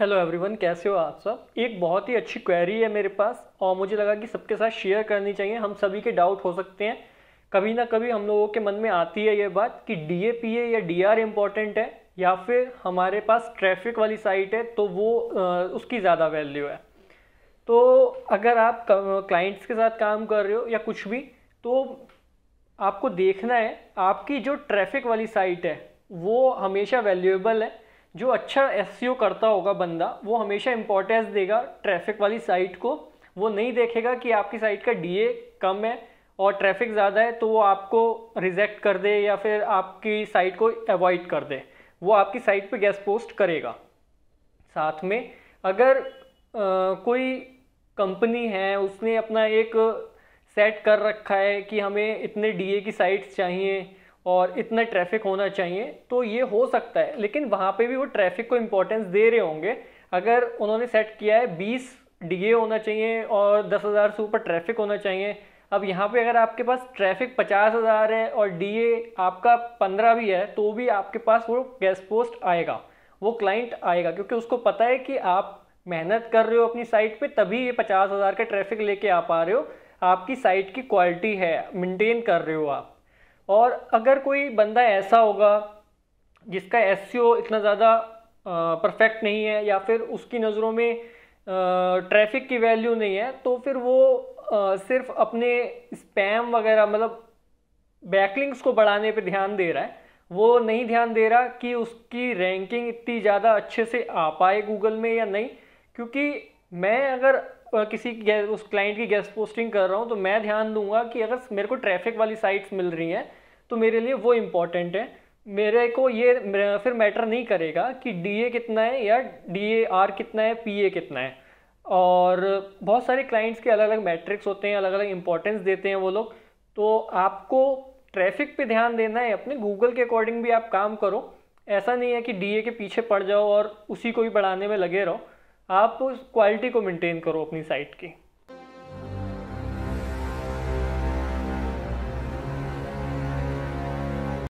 hello everyone कैसे हो आप सब एक बहुत ही अच्छी क्वेरी है मेरे पास और मुझे लगा कि सबके साथ शेयर करनी चाहिए हम सभी के डाउट हो सकते हैं कभी ना कभी हम लोगों के मन में आती है ये बात कि डी ए पी ए या डी आर इम्पॉर्टेंट है या फिर हमारे पास ट्रैफिक वाली साइट है तो वो उसकी ज़्यादा वैल्यू है तो अगर आप क्लाइंट्स के साथ काम कर रहे हो या कुछ भी तो आपको देखना है आपकी जो ट्रैफिक वाली साइट है वो हमेशा वैल्यूएबल है जो अच्छा एस e करता होगा बंदा वो हमेशा इम्पोर्टेंस देगा ट्रैफिक वाली साइट को वो नहीं देखेगा कि आपकी साइट का डी कम है और ट्रैफिक ज़्यादा है तो वो आपको रिजेक्ट कर दे या फिर आपकी साइट को अवॉइड कर दे वो आपकी साइट पे गैस पोस्ट करेगा साथ में अगर आ, कोई कंपनी है उसने अपना एक सेट कर रखा है कि हमें इतने डीए की साइट्स चाहिए और इतना ट्रैफिक होना चाहिए तो ये हो सकता है लेकिन वहाँ पे भी वो ट्रैफिक को इम्पोर्टेंस दे रहे होंगे अगर उन्होंने सेट किया है बीस डी होना चाहिए और दस हज़ार से ऊपर ट्रैफिक होना चाहिए अब यहाँ पे अगर आपके पास ट्रैफिक पचास हज़ार है और डी आपका पंद्रह भी है तो भी आपके पास वो गैस पोस्ट आएगा वो क्लाइंट आएगा क्योंकि उसको पता है कि आप मेहनत कर रहे हो अपनी साइट पे तभी ये पचास हज़ार का ट्रैफिक लेके आ पा रहे हो आपकी साइट की क्वालिटी है मेंटेन कर रहे हो आप और अगर कोई बंदा ऐसा होगा जिसका एस इतना ज़्यादा परफेक्ट नहीं है या फिर उसकी नज़रों में ट्रैफिक की वैल्यू नहीं है तो फिर वो सिर्फ अपने स्पैम वगैरह मतलब बैकलिंग्स को बढ़ाने पे ध्यान दे रहा है वो नहीं ध्यान दे रहा कि उसकी रैंकिंग इतनी ज़्यादा अच्छे से आ पाए गूगल में या नहीं क्योंकि मैं अगर किसी उस क्लाइंट की गेस्ट पोस्टिंग कर रहा हूँ तो मैं ध्यान दूंगा कि अगर मेरे को ट्रैफिक वाली साइट्स मिल रही हैं तो मेरे लिए वो इम्पॉर्टेंट है मेरे को ये फिर मैटर नहीं करेगा कि डी कितना है या डी आर कितना है पी कितना है और बहुत सारे क्लाइंट्स के अलग अलग मैट्रिक्स होते हैं अलग अलग इंपॉर्टेंस देते हैं वो लोग तो आपको ट्रैफिक पे ध्यान देना है अपने गूगल के अकॉर्डिंग भी आप काम करो ऐसा नहीं है कि डी के पीछे पड़ जाओ और उसी को ही बढ़ाने में लगे रहो आप उस क्वालिटी को मेंटेन करो अपनी साइट की